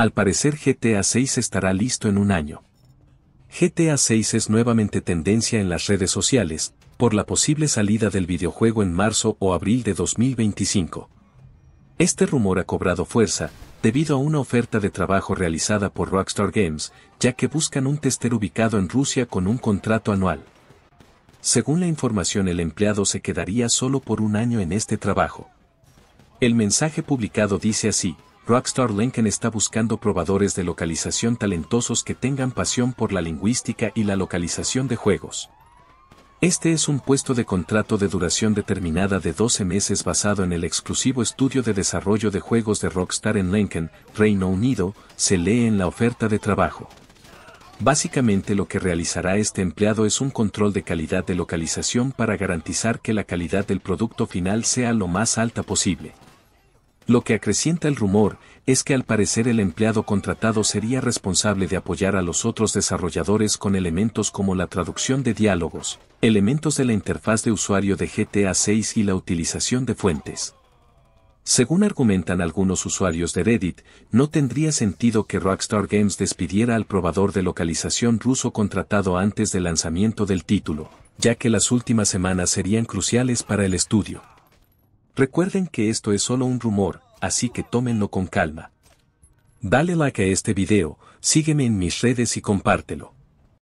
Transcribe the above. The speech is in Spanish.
Al parecer GTA 6 estará listo en un año. GTA 6 es nuevamente tendencia en las redes sociales, por la posible salida del videojuego en marzo o abril de 2025. Este rumor ha cobrado fuerza, debido a una oferta de trabajo realizada por Rockstar Games, ya que buscan un tester ubicado en Rusia con un contrato anual. Según la información el empleado se quedaría solo por un año en este trabajo. El mensaje publicado dice así, Rockstar Lincoln está buscando probadores de localización talentosos que tengan pasión por la lingüística y la localización de juegos. Este es un puesto de contrato de duración determinada de 12 meses basado en el exclusivo estudio de desarrollo de juegos de Rockstar en Lincoln, Reino Unido, se lee en la oferta de trabajo. Básicamente lo que realizará este empleado es un control de calidad de localización para garantizar que la calidad del producto final sea lo más alta posible. Lo que acrecienta el rumor es que al parecer el empleado contratado sería responsable de apoyar a los otros desarrolladores con elementos como la traducción de diálogos, elementos de la interfaz de usuario de GTA 6 y la utilización de fuentes. Según argumentan algunos usuarios de Reddit, no tendría sentido que Rockstar Games despidiera al probador de localización ruso contratado antes del lanzamiento del título, ya que las últimas semanas serían cruciales para el estudio. Recuerden que esto es solo un rumor, así que tómenlo con calma. Dale like a este video, sígueme en mis redes y compártelo.